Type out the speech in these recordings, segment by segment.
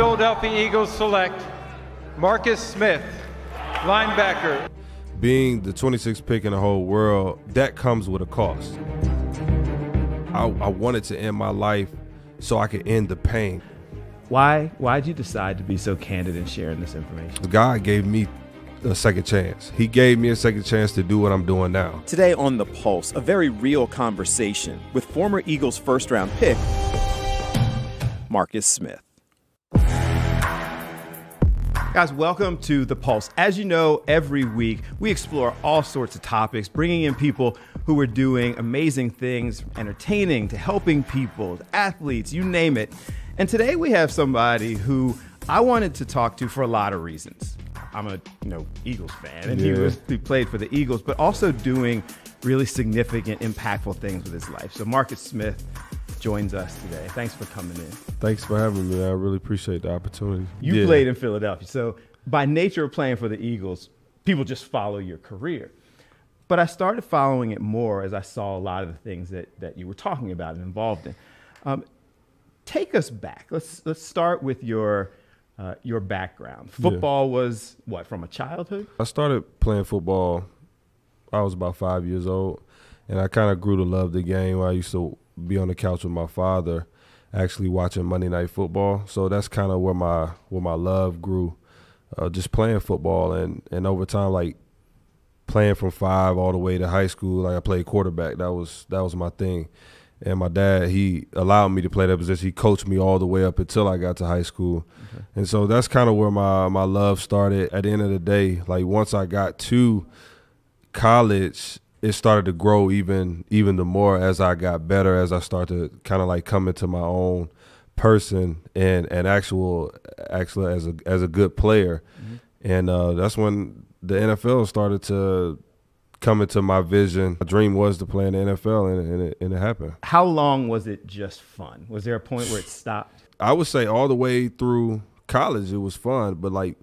Philadelphia Eagles select Marcus Smith, linebacker. Being the 26th pick in the whole world, that comes with a cost. I, I wanted to end my life so I could end the pain. Why? Why'd you decide to be so candid in sharing this information? God gave me a second chance. He gave me a second chance to do what I'm doing now. Today on The Pulse, a very real conversation with former Eagles first round pick, Marcus Smith. Guys, welcome to The Pulse. As you know, every week we explore all sorts of topics, bringing in people who are doing amazing things, entertaining, to helping people, athletes, you name it. And today we have somebody who I wanted to talk to for a lot of reasons. I'm a you know Eagles fan, and yeah. he was he played for the Eagles, but also doing really significant, impactful things with his life. So Marcus Smith joins us today. Thanks for coming in. Thanks for having me. I really appreciate the opportunity. You yeah. played in Philadelphia. So, by nature of playing for the Eagles, people just follow your career. But I started following it more as I saw a lot of the things that, that you were talking about and involved in. Um, take us back. Let's, let's start with your, uh, your background. Football yeah. was what, from a childhood? I started playing football, I was about five years old and I kind of grew to love the game. I used to be on the couch with my father, actually watching Monday Night Football. So that's kind of where my where my love grew, uh, just playing football and and over time like playing from five all the way to high school. Like I played quarterback. That was that was my thing. And my dad, he allowed me to play that position. He coached me all the way up until I got to high school. Okay. And so that's kind of where my, my love started. At the end of the day, like once I got to college, it started to grow even even the more as I got better, as I started to kind of like come into my own person and and actual actually as a as a good player, mm-hmm. and uh, that's when the NFL started to come into my vision. My dream was to play in the NFL, and, and, it, and it happened. How long was it just fun? Was there a point where it stopped? I would say all the way through college, it was fun, but like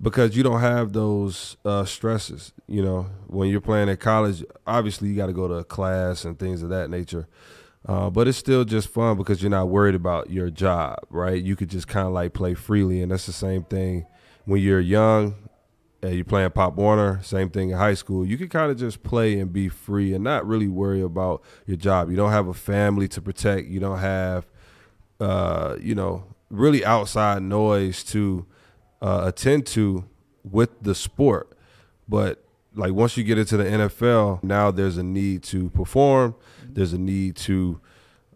because you don't have those uh, stresses. You know, when you're playing at college, obviously you got to go to a class and things of that nature. Uh, but it's still just fun because you're not worried about your job, right? You could just kind of like play freely, and that's the same thing when you're young and you're playing Pop Warner. Same thing in high school. You can kind of just play and be free and not really worry about your job. You don't have a family to protect. You don't have, uh, you know, really outside noise to uh, attend to with the sport. But like once you get into the NFL, now there's a need to perform. There's a need to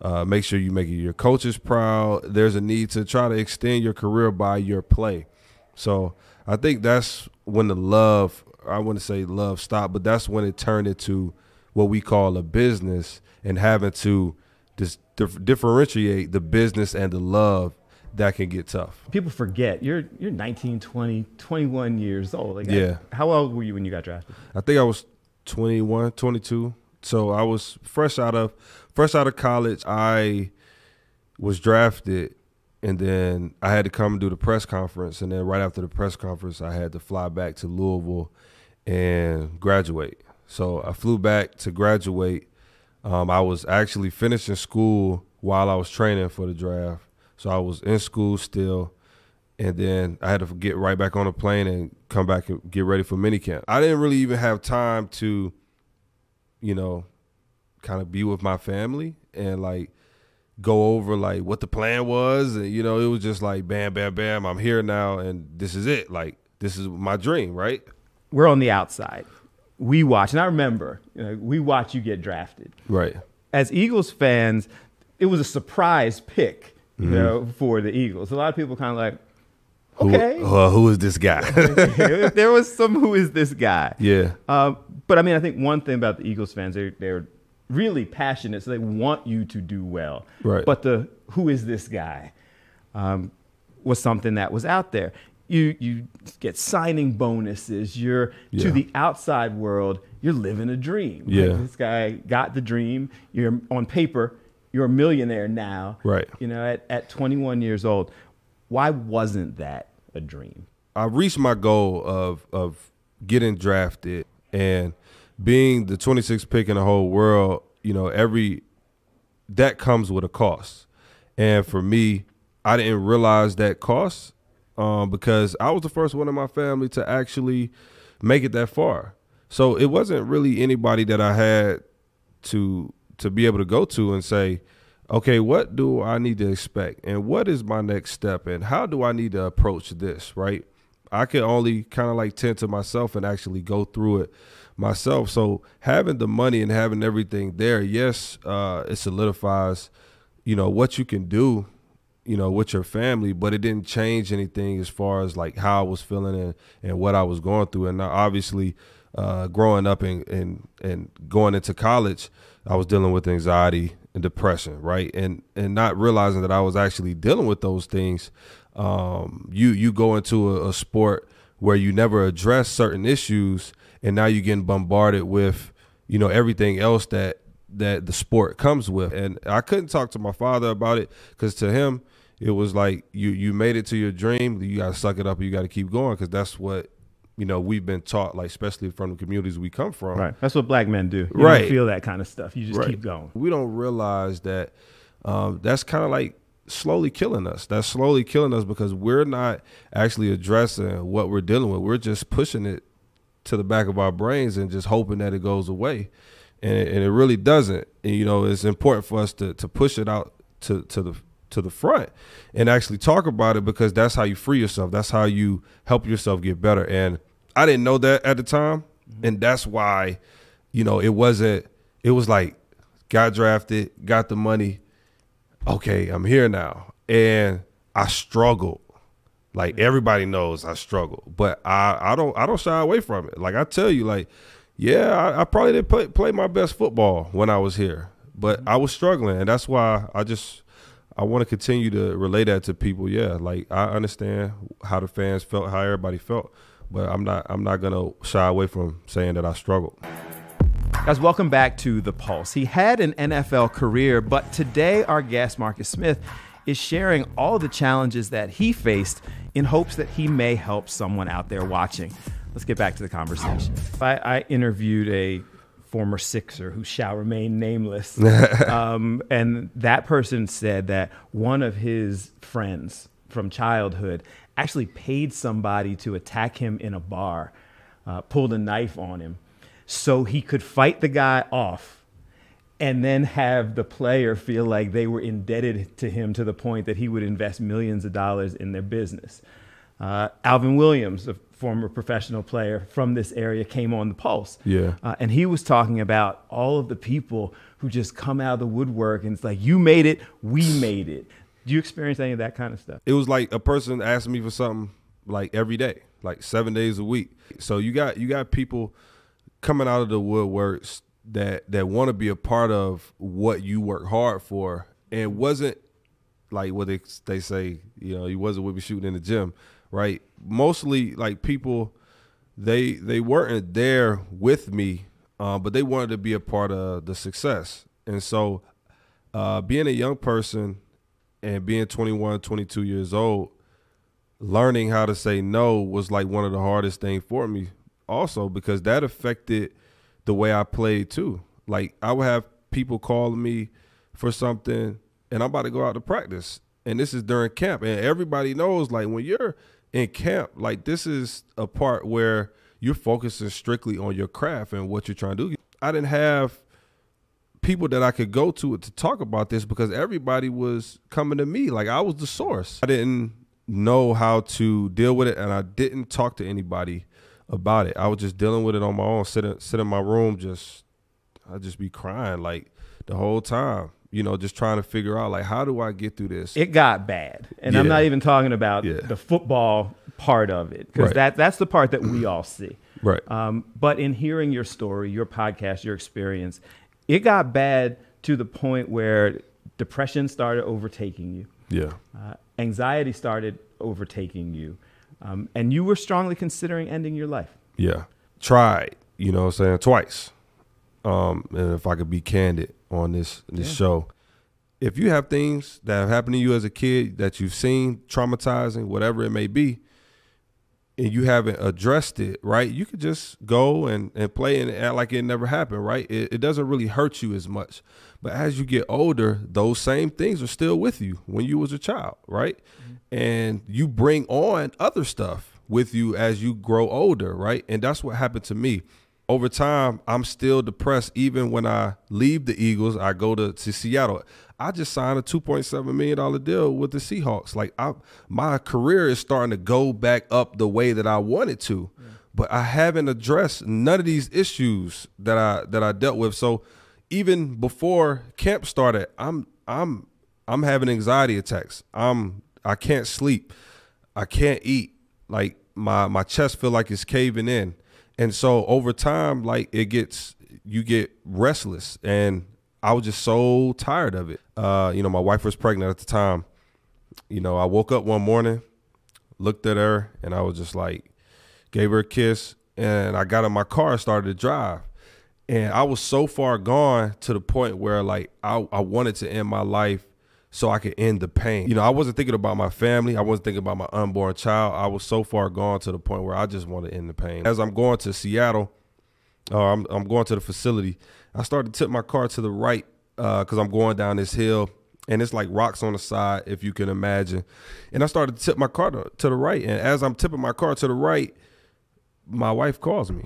uh, make sure you make your coaches proud. There's a need to try to extend your career by your play. So I think that's when the love, I wouldn't say love stopped, but that's when it turned into what we call a business and having to just differentiate the business and the love that can get tough. People forget you're you're 19, 20, 21 years old. Like, yeah. I, how old were you when you got drafted? I think I was 21, 22. So I was fresh out of fresh out of college. I was drafted and then I had to come and do the press conference and then right after the press conference I had to fly back to Louisville and graduate. So I flew back to graduate. Um, I was actually finishing school while I was training for the draft so I was in school still, and then I had to get right back on the plane and come back and get ready for minicamp. I didn't really even have time to, you know, kind of be with my family and like go over like what the plan was. And you know, it was just like bam, bam, bam. I'm here now, and this is it. Like this is my dream, right? We're on the outside. We watch, and I remember you know, we watch you get drafted. Right. As Eagles fans, it was a surprise pick mm-hmm. you know, for the Eagles. A lot of people kind of like, okay, who, uh, who is this guy? there was some who is this guy? Yeah. Uh, but I mean, I think one thing about the Eagles fans, they're they're really passionate, so they want you to do well. Right. But the who is this guy um, was something that was out there. You you get signing bonuses. You're yeah. to the outside world. You're living a dream. Yeah. Like, this guy got the dream. You're on paper you're a millionaire now. Right. You know, at, at 21 years old. Why wasn't that a dream? I reached my goal of of getting drafted and being the 26th pick in the whole world, you know, every that comes with a cost. And for me, I didn't realize that cost um, because I was the first one in my family to actually make it that far. So it wasn't really anybody that I had to to be able to go to and say, okay, what do I need to expect? And what is my next step? And how do I need to approach this, right? I can only kind of like tend to myself and actually go through it myself. So having the money and having everything there, yes, uh, it solidifies, you know, what you can do, you know, with your family, but it didn't change anything as far as like how I was feeling and, and what I was going through. And uh, obviously, uh, growing up and, and and going into college, I was dealing with anxiety and depression, right? And and not realizing that I was actually dealing with those things. Um, you you go into a, a sport where you never address certain issues, and now you're getting bombarded with you know everything else that that the sport comes with. And I couldn't talk to my father about it because to him it was like you you made it to your dream, you got to suck it up, you got to keep going because that's what you know we've been taught like especially from the communities we come from right that's what black men do you right feel that kind of stuff you just right. keep going we don't realize that um, that's kind of like slowly killing us that's slowly killing us because we're not actually addressing what we're dealing with we're just pushing it to the back of our brains and just hoping that it goes away and it, and it really doesn't and, you know it's important for us to, to push it out to, to the to the front and actually talk about it because that's how you free yourself. That's how you help yourself get better. And I didn't know that at the time, mm-hmm. and that's why, you know, it wasn't. It was like got drafted, got the money. Okay, I'm here now, and I struggled. Like mm-hmm. everybody knows, I struggle, but I I don't I don't shy away from it. Like I tell you, like yeah, I, I probably didn't play, play my best football when I was here, but mm-hmm. I was struggling, and that's why I just I want to continue to relay that to people. Yeah, like I understand how the fans felt, how everybody felt, but I'm not I'm not gonna shy away from saying that I struggled. Guys, welcome back to The Pulse. He had an NFL career, but today our guest, Marcus Smith, is sharing all the challenges that he faced in hopes that he may help someone out there watching. Let's get back to the conversation. I, I interviewed a former Sixer who shall remain nameless. um, and that person said that one of his friends from childhood actually paid somebody to attack him in a bar, uh, pulled a knife on him, so he could fight the guy off and then have the player feel like they were indebted to him to the point that he would invest millions of dollars in their business. Uh, Alvin Williams, of former professional player from this area came on the Pulse. Yeah. Uh, and he was talking about all of the people who just come out of the woodwork and it's like, you made it, we made it. Do you experience any of that kind of stuff? It was like a person asked me for something like every day, like seven days a week. So you got you got people coming out of the woodworks that that want to be a part of what you work hard for and wasn't like what they, they say, you know, you wasn't with me shooting in the gym right? Mostly like people they they weren't there with me, uh, but they wanted to be a part of the success. And so uh, being a young person and being 21, 22 years old, learning how to say no was like one of the hardest things for me also because that affected the way I played too. Like I would have people calling me for something and I'm about to go out to practice. And this is during camp. And everybody knows like when you're in camp, like this is a part where you're focusing strictly on your craft and what you're trying to do. I didn't have people that I could go to to talk about this because everybody was coming to me. Like I was the source. I didn't know how to deal with it and I didn't talk to anybody about it. I was just dealing with it on my own, sitting sit in my room, just I'd just be crying like the whole time you know, just trying to figure out like how do I get through this? It got bad. And yeah. I'm not even talking about yeah. the football part of it. Because right. that that's the part that we all see. Right. Um, but in hearing your story, your podcast, your experience, it got bad to the point where depression started overtaking you. Yeah. Uh, anxiety started overtaking you. Um, and you were strongly considering ending your life. Yeah. Tried, you know what I'm saying? Twice um, and if I could be candid on this this yeah. show, if you have things that have happened to you as a kid that you've seen traumatizing, whatever it may be, and you haven't addressed it, right? You could just go and, and play and act like it never happened, right? It, it doesn't really hurt you as much. But as you get older, those same things are still with you when you was a child, right? Mm-hmm. And you bring on other stuff with you as you grow older, right? And that's what happened to me over time, I'm still depressed. Even when I leave the Eagles, I go to, to Seattle. I just signed a $2.7 million deal with the Seahawks. Like I, my career is starting to go back up the way that I wanted to. Yeah. But I haven't addressed none of these issues that I that I dealt with. So even before camp started, I'm I'm I'm having anxiety attacks. I'm I can't sleep. I can't eat. Like my my chest feel like it's caving in. And so over time, like it gets, you get restless. And I was just so tired of it. Uh, you know, my wife was pregnant at the time. You know, I woke up one morning, looked at her, and I was just like, gave her a kiss, and I got in my car and started to drive. And I was so far gone to the point where like I, I wanted to end my life so I could end the pain. You know, I wasn't thinking about my family. I wasn't thinking about my unborn child. I was so far gone to the point where I just want to end the pain. As I'm going to Seattle, uh, I'm, I'm going to the facility. I started to tip my car to the right because uh, I'm going down this hill and it's like rocks on the side, if you can imagine. And I started to tip my car to, to the right. And as I'm tipping my car to the right, my wife calls me.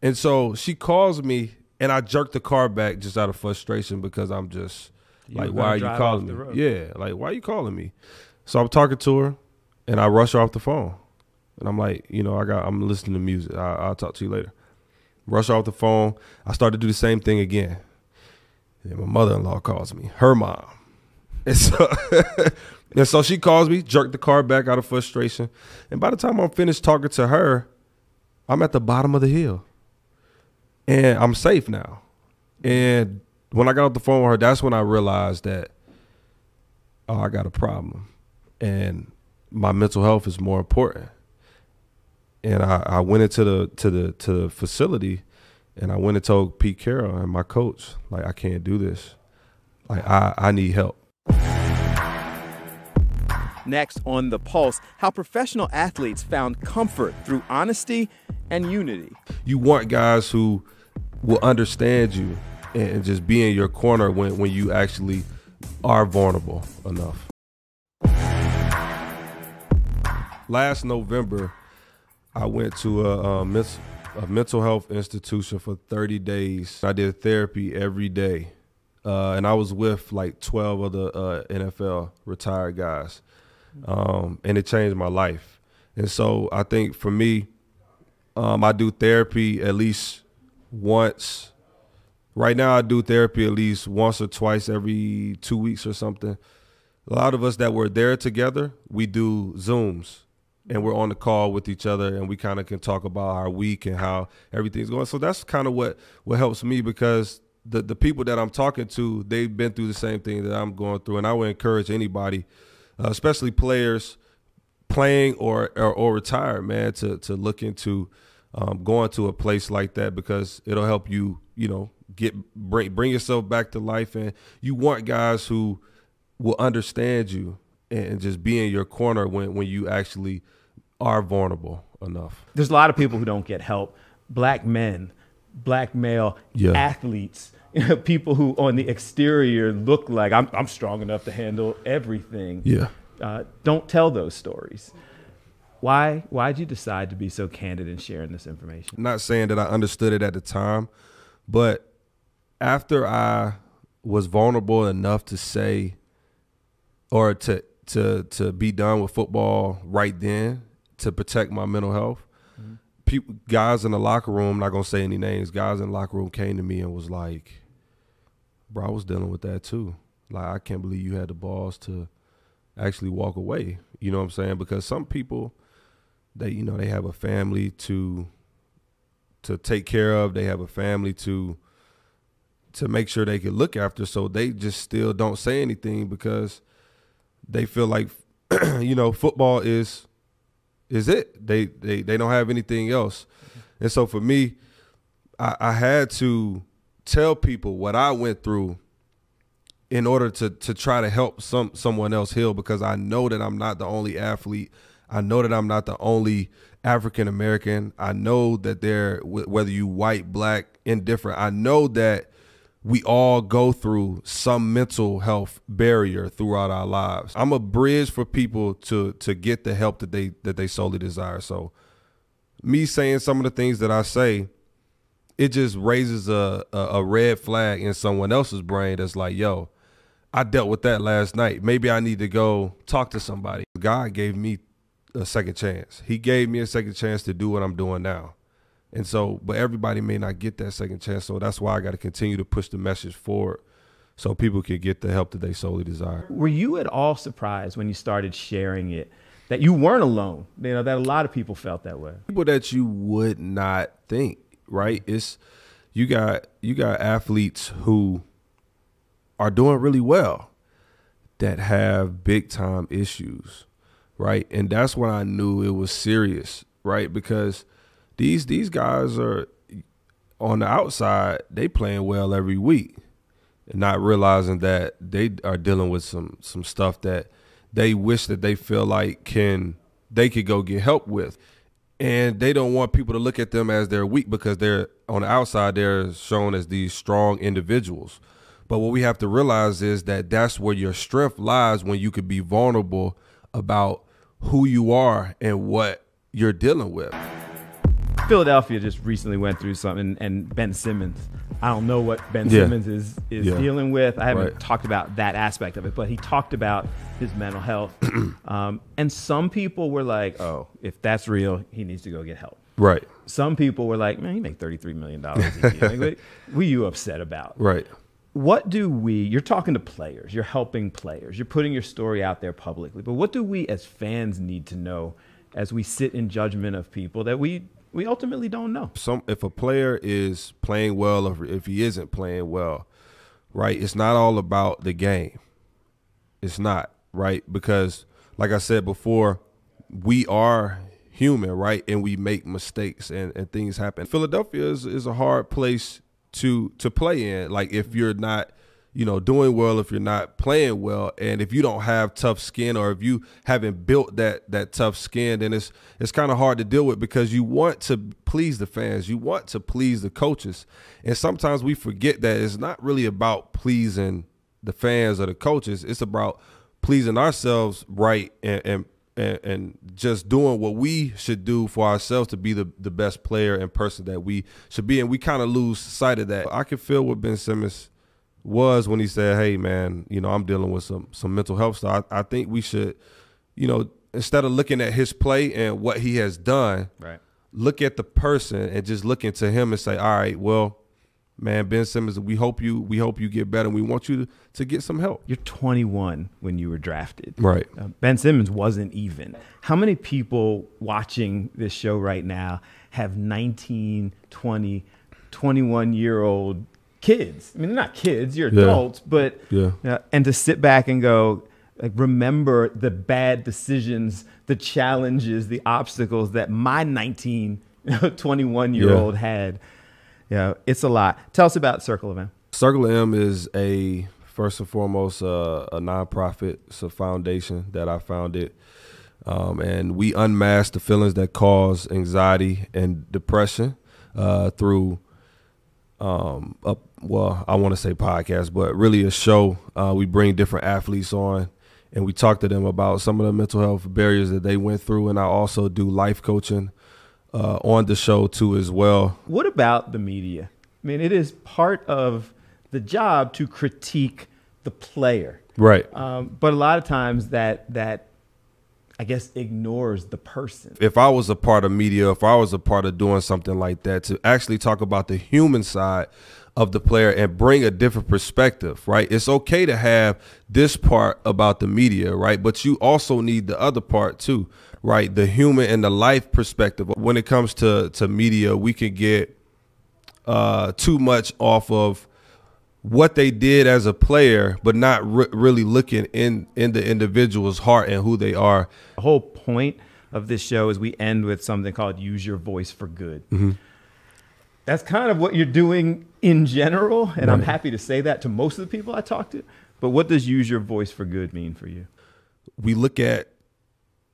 And so she calls me and I jerk the car back just out of frustration because I'm just like, why are you calling me? Yeah, like, why are you calling me? So I'm talking to her, and I rush her off the phone, and I'm like, you know, I got, I'm listening to music. I, will talk to you later. Rush her off the phone. I start to do the same thing again. And my mother-in-law calls me, her mom, and so, and so she calls me, jerk the car back out of frustration, and by the time I'm finished talking to her, I'm at the bottom of the hill, and I'm safe now, and when I got off the phone with her, that's when I realized that oh, I got a problem, and my mental health is more important. And I, I went into the to the to the facility, and I went and told Pete Carroll and my coach, like I can't do this, like I I need help. Next on The Pulse, how professional athletes found comfort through honesty and unity. You want guys who will understand you and just be in your corner when, when you actually are vulnerable enough. Last November, I went to a, a, mental, a mental health institution for 30 days. I did therapy every day. Uh, and I was with like 12 other uh, NFL retired guys. Um, and it changed my life. And so I think for me, um, I do therapy at least once Right now, I do therapy at least once or twice every two weeks or something. A lot of us that were there together, we do Zooms and we're on the call with each other and we kind of can talk about our week and how everything's going. So that's kind of what, what helps me because the, the people that I'm talking to, they've been through the same thing that I'm going through. And I would encourage anybody, uh, especially players playing or, or, or retired, man, to, to look into um, going to a place like that because it'll help you, you know, get bring bring yourself back to life. And you want guys who will understand you and just be in your corner when when you actually are vulnerable enough. There's a lot of people who don't get help. Black men, black male yeah. athletes, people who on the exterior look like I'm, I'm strong enough to handle everything. Yeah. Uh, don't tell those stories. Why why'd you decide to be so candid in sharing this information? Not saying that I understood it at the time, but after I was vulnerable enough to say or to to to be done with football right then to protect my mental health. Mm-hmm. People, guys in the locker room, not gonna say any names. Guys in the locker room came to me and was like, "Bro, I was dealing with that too. Like, I can't believe you had the balls to actually walk away." You know what I'm saying? Because some people, they you know they have a family to to take care of. They have a family to to make sure they can look after. So they just still don't say anything because they feel like you know football is is it. They they they don't have anything else. And so for me, I, I had to tell people what I went through in order to to try to help some someone else heal because I know that I'm not the only athlete I know that I'm not the only African American. I know that there, whether you white, black, indifferent, I know that we all go through some mental health barrier throughout our lives. I'm a bridge for people to to get the help that they that they solely desire. So me saying some of the things that I say, it just raises a, a, a red flag in someone else's brain that's like, yo, I dealt with that last night. Maybe I need to go talk to somebody. God gave me a second chance. He gave me a second chance to do what I'm doing now. And so, but everybody may not get that second chance. So that's why I got to continue to push the message forward so people can get the help that they solely desire. Were you at all surprised when you started sharing it that you weren't alone? You know, that a lot of people felt that way. People that you would not think, right? It's you got you got athletes who are doing really well that have big time issues right? And that's when I knew it was serious, right? Because these these guys are on the outside, they playing well every week, and not realizing that they are dealing with some some stuff that they wish that they feel like can they could go get help with. And they don't want people to look at them as they're weak because they're on the outside they're shown as these strong individuals. But what we have to realize is that that's where your strength lies when you could be vulnerable about who you are and what you're dealing with. Philadelphia just recently went through something, and Ben Simmons. I don't know what Ben yeah. Simmons is is yeah. dealing with. I haven't right. talked about that aspect of it, but he talked about his mental health. um, and some people were like, "Oh, if that's real, he needs to go get help." Right. Some people were like, "Man, you make thirty three million dollars a year. like, what, what are you upset about?" Right what do we you're talking to players you're helping players you're putting your story out there publicly but what do we as fans need to know as we sit in judgment of people that we we ultimately don't know some if a player is playing well or if he isn't playing well right it's not all about the game it's not right because like i said before we are human right and we make mistakes and, and things happen philadelphia is, is a hard place to to play in. Like if you're not you know doing well if you're not playing well and if you don't have tough skin or if you haven't built that that tough skin then it's it's kind of hard to deal with because you want to please the fans you want to please the coaches and sometimes we forget that it's not really about pleasing the fans or the coaches it's about pleasing ourselves right and, and and, and, just doing what we should do for ourselves to be the, the best player and person that we should be. And we kind of lose sight of that. I can feel what Ben Simmons was when he said, "Hey, man, you know I'm dealing with some some mental health stuff. I, I think we should, you know, instead of looking at his play and what he has done, right. look at the person and just look into him and say, all right, well." man, Ben Simmons, we hope you we hope you get better. We want you to, to get some help. You're 21 when you were drafted, right? Uh, ben Simmons wasn't even. How many people watching this show right now have 19, 20, 21 year old kids? I mean, they're not kids. You're adults, yeah. but yeah. Uh, and to sit back and go. Like remember the bad decisions, the challenges, the obstacles that my 19, 21 year old had yeah, it's a lot. Tell us about Circle of M. Circle of M is a first and foremost uh, a nonprofit. It's a foundation that I founded, um, and we unmask the feelings that cause anxiety and depression uh, through. Um, a, well, I want to say podcast, but really a show. Uh, we bring different athletes on, and we talk to them about some of the mental health barriers that they went through, and I also do life coaching uh, on the show too as well. What about the media? I mean, it is part of the job to critique the player, right? Um, but a lot of times that that I guess ignores the person. If I was a part of media, if I was a part of doing something like that, to actually talk about the human side of the player and bring a different perspective, right? It's okay to have this part about the media, right? But you also need the other part too, right? The human and the life perspective. When it comes to to media, we can get uh, too much off of what they did as a player, but not re- really looking in in the individual's heart and who they are. The whole point of this show is we end with something called "Use Your Voice for Good." Mm-hmm. That's kind of what you're doing in general, and right. I'm happy to say that to most of the people I talk to. But what does use your voice for good mean for you? We look at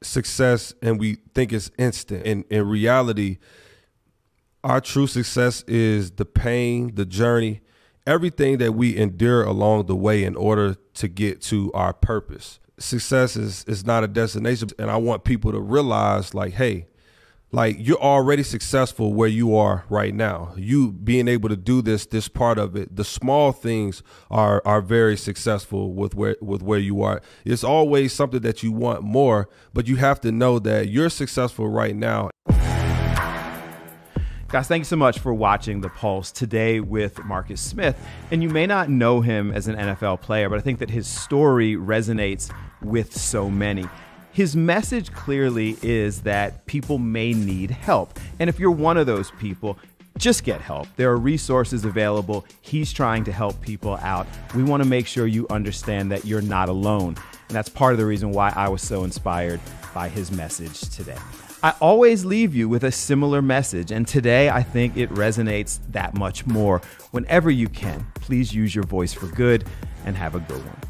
success and we think it's instant. And in reality, our true success is the pain, the journey, everything that we endure along the way in order to get to our purpose. Success is, is not a destination. And I want people to realize, like, hey, like you're already successful where you are right now you being able to do this this part of it the small things are are very successful with where with where you are it's always something that you want more but you have to know that you're successful right now Guys, thank you so much for watching The Pulse today with Marcus Smith. And you may not know him as an NFL player, but I think that his story resonates with so many. His message clearly is that people may need help. And if you're one of those people, just get help. There are resources available. He's trying to help people out. We want to make sure you understand that you're not alone. And that's part of the reason why I was so inspired by his message today. I always leave you with a similar message, and today I think it resonates that much more. Whenever you can, please use your voice for good and have a good one.